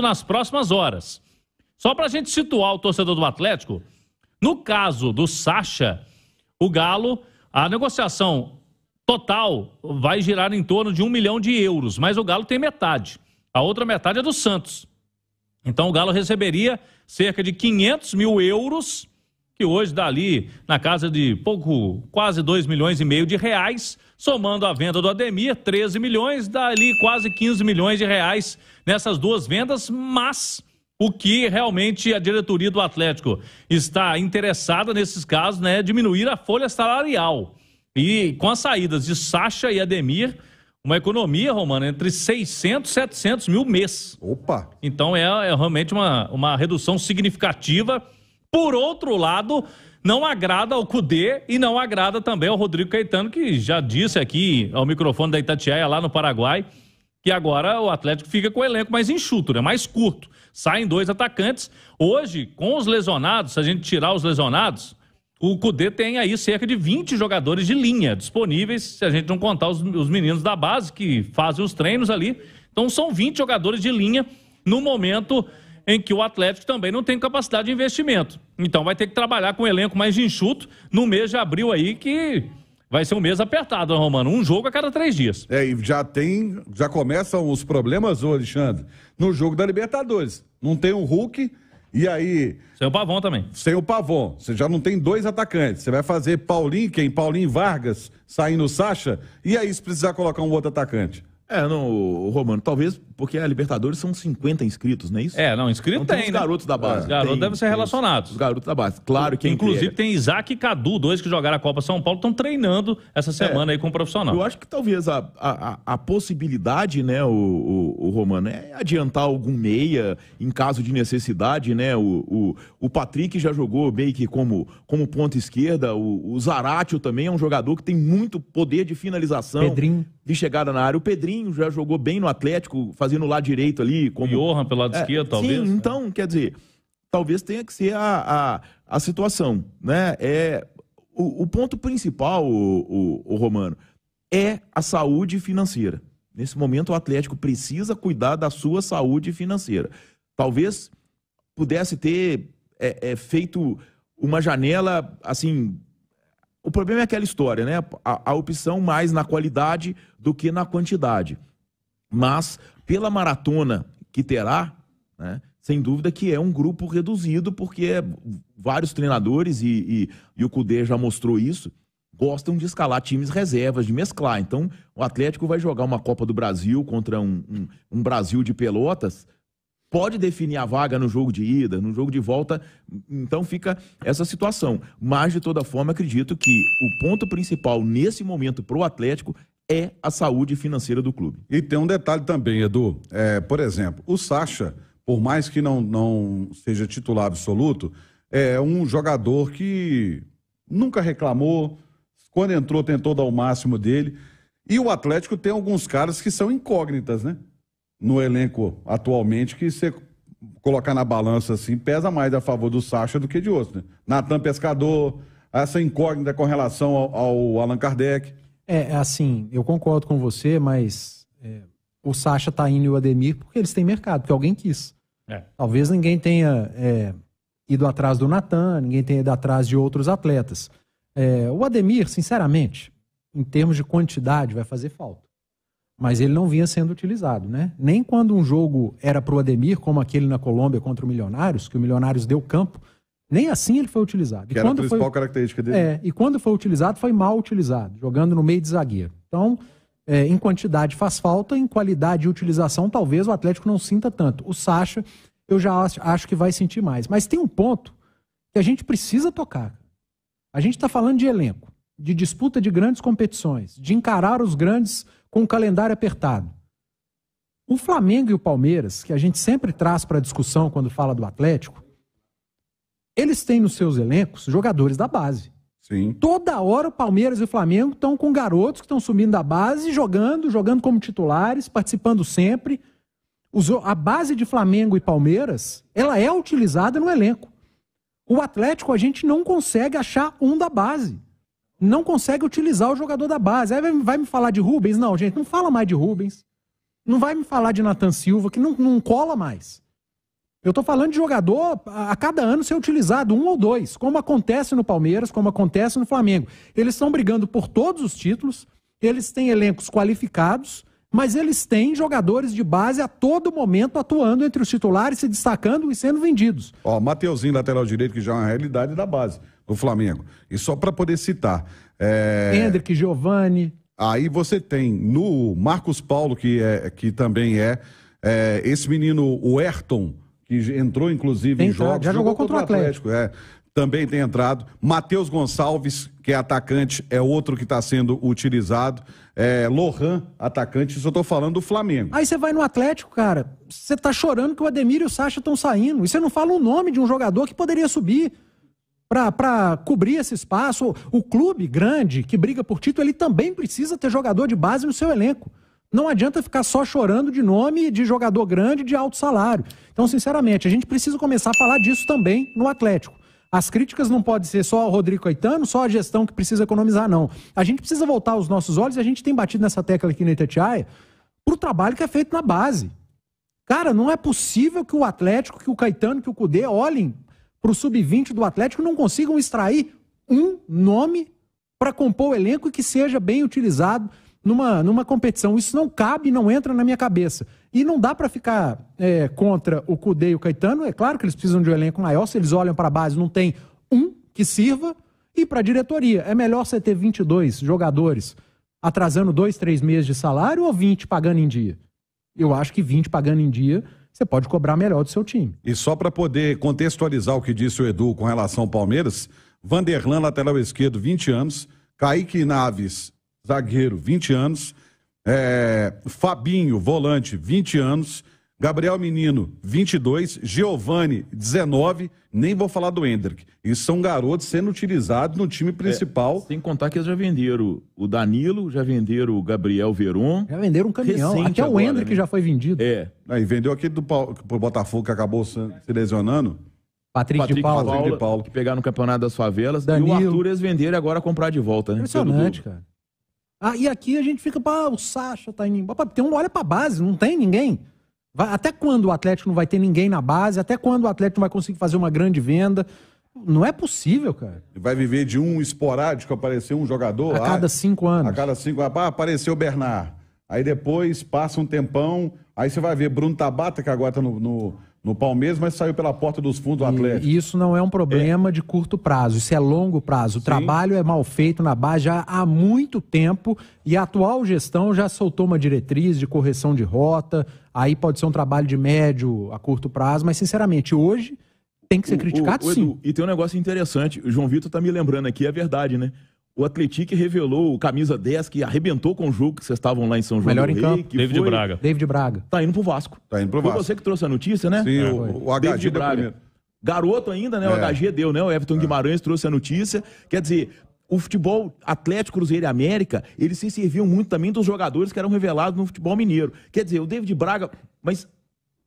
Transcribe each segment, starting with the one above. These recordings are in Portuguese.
nas próximas horas. Só para a gente situar o torcedor do Atlético, no caso do Sacha, o Galo, a negociação total vai girar em torno de um milhão de euros, mas o Galo tem metade. A outra metade é do Santos. Então o Galo receberia cerca de 500 mil euros que hoje dá ali na casa de pouco, quase 2 milhões e meio de reais, somando a venda do Ademir, 13 milhões, dá ali quase 15 milhões de reais nessas duas vendas, mas o que realmente a diretoria do Atlético está interessada nesses casos, né, é diminuir a folha salarial. E com as saídas de Sacha e Ademir, uma economia, Romano, entre 600 e 700 mil mês. Opa! Então é, é realmente uma, uma redução significativa por outro lado, não agrada ao Cudê e não agrada também ao Rodrigo Caetano, que já disse aqui ao microfone da Itatiaia lá no Paraguai que agora o Atlético fica com o elenco mais enxuto, né? mais curto. Saem dois atacantes. Hoje, com os lesionados, se a gente tirar os lesionados, o Cudê tem aí cerca de 20 jogadores de linha disponíveis, se a gente não contar os, os meninos da base que fazem os treinos ali. Então são 20 jogadores de linha no momento em que o Atlético também não tem capacidade de investimento. Então vai ter que trabalhar com um elenco mais enxuto no mês de abril aí, que vai ser um mês apertado, né, Romano? Um jogo a cada três dias. É, e já tem, já começam os problemas, ô Alexandre, no jogo da Libertadores. Não tem o Hulk e aí... Sem o Pavon também. Sem o Pavon. Você já não tem dois atacantes. Você vai fazer Paulinho, quem? Paulinho Vargas saindo Sacha. E aí se precisar colocar um outro atacante? É, não, Romano, talvez porque a Libertadores são 50 inscritos, não é isso? É, não, inscrito então, tem, tem os né? garotos né? da base. É. Os garotos tem, devem ser relacionados. Os, garotos da base, claro que Inclusive tem Isaac e Cadu, dois que jogaram a Copa São Paulo, estão treinando essa é. semana é, aí com o profissional. Eu acho que talvez a, a, a possibilidade, né, o, o, o, Romano, é adiantar algum meia em caso de necessidade, né? O, o, o Patrick já jogou meio que como, como ponta esquerda, o, o Zaratio também é um jogador que tem muito poder de finalização. Pedrinho. De chegada na área. O Pedrinho Paulinho já jogou bem no Atlético, fazendo o lado direito ali. Como... Johan pelo lado é, esquerdo, talvez. Sim, então, quer dizer, talvez tenha que ser a, a, a situação, né? É, o, o ponto principal, o, o, o Romano, é a saúde financeira. Nesse momento, o Atlético precisa cuidar da sua saúde financeira. Talvez pudesse ter é, é, feito uma janela, assim, o problema é aquela história, né? A, a opção mais na qualidade do que na quantidade. Mas, pela maratona que terá, né? sem dúvida que é um grupo reduzido, porque é vários treinadores, e, e, e, o Cudê já mostrou isso, gostam de escalar times reservas, de mesclar. Então, o Atlético vai jogar uma Copa do Brasil contra um, um, um Brasil de Pelotas, pode definir a vaga no jogo de ida, no jogo de volta. Então fica essa situação. Mas, de toda forma, acredito que o ponto principal nesse momento para o Atlético é a saúde financeira do clube. E tem um detalhe também, Edu. É, por exemplo, o Sacha, por mais que não, não seja titular absoluto, é um jogador que nunca reclamou. Quando entrou, tentou dar o máximo dele. E o Atlético tem alguns caras que são incógnitas, né? no elenco atualmente que você colocar na balança assim pesa mais a favor do Sacha do que de outros, né? Natan Pescador, essa incógnita com relação ao, ao Allan Kardec. É, é assim, eu concordo com você, mas é, o Sacha, tá indo e o Ademir, porque eles têm mercado, porque alguém quis. É. Talvez ninguém tenha é, ido atrás do Natan, ninguém tenha ido atrás de outros atletas. É, o Ademir, sinceramente, em termos de quantidade, vai fazer falta mas ele não vinha sendo utilizado, né? Nem quando um jogo era para o Ademir, como aquele na Colômbia contra o Milionários, que o Milionários deu campo, nem assim ele foi utilizado. E que quando era a principal foi... característica dele. É, e quando foi utilizado, foi mal utilizado, jogando no meio de zagueiro. Então, é, em quantidade faz falta, em qualidade e utilização, talvez o Atlético não sinta tanto. O Sacha, eu já acho, acho que vai sentir mais. Mas tem um ponto que a gente precisa tocar. A gente está falando de elenco, de disputa de grandes competições, de encarar os grandes com o calendário apertado. O Flamengo e o Palmeiras, que a gente sempre traz para discussão quando fala do Atlético, eles têm nos seus elencos jogadores da base. Sim. Toda hora o Palmeiras e o Flamengo estão com garotos que estão subindo da base, jogando, jogando como titulares, participando sempre. A base de Flamengo e Palmeiras, ela é utilizada no elenco. O Atlético a gente não consegue achar um da base não consegue utilizar o jogador da base. Aí vai, me falar de Rubens? Não, gente, não fala mais de Rubens. Não vai me falar de Nathan Silva, que não, não cola mais. Eu tô falando de jogador a, a cada ano ser utilizado, um ou dois, como acontece no Palmeiras, como acontece no Flamengo. Eles estão brigando por todos os títulos, eles têm elencos qualificados, mas eles têm jogadores de base a todo momento atuando entre os titulares, se destacando e sendo vendidos. Ó, Mateuzinho, lateral direito, que já é uma realidade da base do Flamengo. E só para poder citar. É... Hendrick, Giovanni. Aí você tem no Marcos Paulo, que, é, que também é, é esse menino, o Ayrton, que entrou inclusive tem, em tá, jogos. Já jogou, jogou contra, contra, o Atlético. Atlético é também tem entrado. Matheus Gonçalves, que é atacante, é outro que está sendo utilizado. É, Lohan, atacante, isso eu estou falando do Flamengo. Aí você vai no Atlético, cara, você está chorando que o Ademir e o Sacha estão saindo. E você não fala o nome de um jogador que poderia subir para cobrir esse espaço. O clube grande que briga por título, ele também precisa ter jogador de base no seu elenco. Não adianta ficar só chorando de nome de jogador grande de alto salário. Então, sinceramente, a gente precisa começar a falar disso também no Atlético. As críticas não podem ser só ao Rodrigo Caetano, só a gestão que precisa economizar, não. A gente precisa voltar os nossos olhos, e a gente tem batido nessa tecla aqui na Itatiaia, para o trabalho que é feito na base. Cara, não é possível que o Atlético, que o Caetano, que o Cudê olhem para o sub-20 do Atlético e não consigam extrair um nome para compor o elenco e que seja bem utilizado numa, numa competição. Isso não cabe, não entra na minha cabeça. E não dá para ficar é, contra o Cudê e o Caetano. É claro que eles precisam de um elenco maior. Se eles olham para a base, não tem um que sirva. E para a diretoria, é melhor você ter 22 jogadores atrasando dois, três meses de salário ou 20 pagando em dia? Eu acho que 20 pagando em dia você pode cobrar melhor do seu time. E só para poder contextualizar o que disse o Edu com relação ao Palmeiras, Vanderlan, lateral esquerdo, 20 anos, Kaique Naves, zagueiro, 20 anos. É, Fabinho, volante, 20 anos. Gabriel Menino, 22. Giovani, 19. Nem vou falar do Hendrick. Isso são garotos sendo utilizados no time principal. É, sem contar que eles já venderam o Danilo, já venderam o Gabriel Veron. Já venderam um caminhão. Recente Até o Hendrick né? já foi vendido. É. Aí vendeu aquele do pro Botafogo que acabou se lesionando. Patrick, Patrick de Paula. Patrick de Paula. Que pegaram no Campeonato das Favelas. Danilo. E o Arthur eles venderam agora comprar de volta, né? Impressionante, cara. Ah, e aqui a gente fica, pá, o Sacha tá indo Tem um, olha pra base, não tem ninguém. Vai, até quando o Atlético não vai ter ninguém na base? Até quando o Atlético não vai conseguir fazer uma grande venda? Não é possível, cara. Vai viver de um esporádico aparecer um jogador? A cada ah, cinco anos. A cada cinco anos. Ah, apareceu o Bernard. Aí depois passa um tempão, aí você vai ver Bruno Tabata, que agora tá no, no no Palmeiras, mas saiu pela porta dos fundos do Atlético. E isso não é um problema é. de curto prazo, isso é longo prazo. O Sim. trabalho é mal feito na base já há muito tempo e a atual gestão já soltou uma diretriz de correção de rota. Aí pode ser um trabalho de médio a curto prazo, mas sinceramente, hoje tem que ser criticado o, o, sim. Edu, e tem um negócio interessante, o João Vitor tá me lembrando aqui, é verdade, né? O Atlético revelou o camisa 10 que arrebentou com o jogo que vocês estavam lá em São João. Melhor em Rei, campo. David foi... Braga. David Braga. Tá indo pro Vasco. Tá indo pro Vasco. Foi você que trouxe a notícia, né? Sim, é, o, o HG David Braga. Primeiro. Garoto ainda, né? O é. HG deu, né? O Everton é. Guimarães trouxe a notícia. Quer dizer, o futebol Atlético, Cruzeiro e América, eles se serviam muito também dos jogadores que eram revelados no futebol mineiro. Quer dizer, o David Braga, mas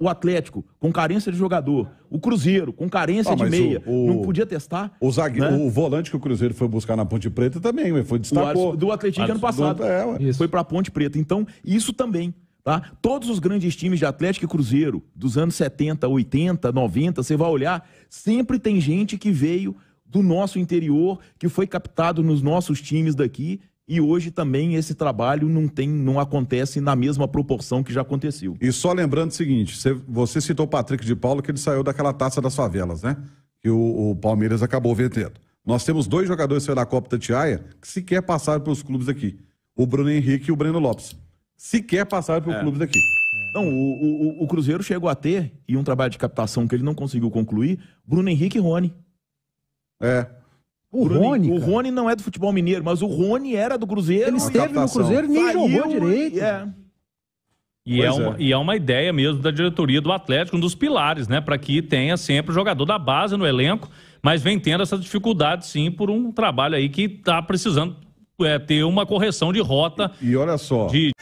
o Atlético com carência de jogador, o Cruzeiro com carência ah, de meia, o, o, não podia testar. O, zague... né? o volante que o Cruzeiro foi buscar na Ponte Preta também, foi destacou. do Atlético ano passado, do... é, foi para a Ponte Preta. Então, isso também. Tá? Todos os grandes times de Atlético e Cruzeiro dos anos 70, 80, 90, você vai olhar, sempre tem gente que veio do nosso interior, que foi captado nos nossos times daqui e hoje também esse trabalho não tem, não acontece na mesma proporção que já aconteceu. E só lembrando o seguinte, você citou o Patrick de Paulo que ele saiu daquela taça das favelas, né? Que o, o Palmeiras acabou vendendo. Nós temos dois jogadores que saíram da Copa Tatiaia que sequer passaram pelos clubes aqui. O Bruno Henrique e o Breno Lopes. Sequer passaram pelos é. clube daqui. Não, o, o, o, Cruzeiro chegou a ter, e um trabalho de captação que ele não conseguiu concluir, Bruno Henrique e Rony. É. O Rony. O Rony não é do futebol mineiro, mas o Rony era do Cruzeiro. Ele esteve no Cruzeiro e nem Saiu, jogou direito. É. E é, uma, é. e é uma ideia mesmo da diretoria do Atlético, um dos pilares, né? Para que tenha sempre o jogador da base no elenco, mas vem tendo essa dificuldade, sim, por um trabalho aí que está precisando é, ter uma correção de rota. E, e olha só. De...